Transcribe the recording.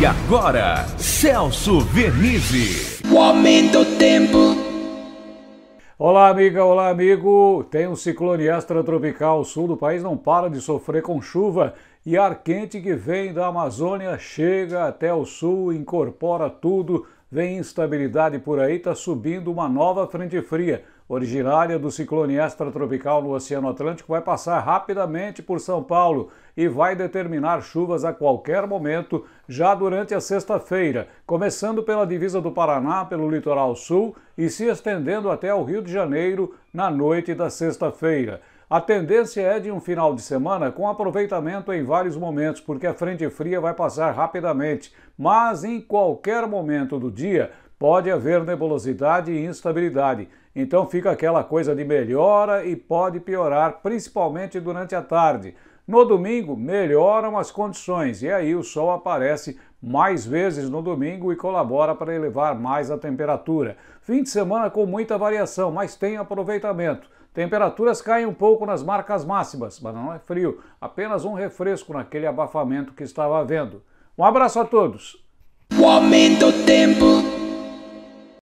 E agora, Celso Vernizzi. O aumento do tempo. Olá, amiga, olá, amigo. Tem um ciclone extratropical. O sul do país não para de sofrer com chuva e ar quente que vem da Amazônia chega até o sul, incorpora tudo, vem instabilidade por aí, está subindo uma nova frente fria originária do ciclone extratropical no Oceano Atlântico, vai passar rapidamente por São Paulo e vai determinar chuvas a qualquer momento, já durante a sexta-feira, começando pela divisa do Paraná, pelo litoral sul e se estendendo até o Rio de Janeiro na noite da sexta-feira. A tendência é de um final de semana com aproveitamento em vários momentos, porque a frente fria vai passar rapidamente, mas em qualquer momento do dia pode haver nebulosidade e instabilidade. Então fica aquela coisa de melhora e pode piorar, principalmente durante a tarde. No domingo, melhoram as condições e aí o sol aparece mais vezes no domingo e colabora para elevar mais a temperatura. Fim de semana com muita variação, mas tem aproveitamento. Temperaturas caem um pouco nas marcas máximas, mas não é frio, apenas um refresco naquele abafamento que estava havendo. Um abraço a todos. O aumento tempo.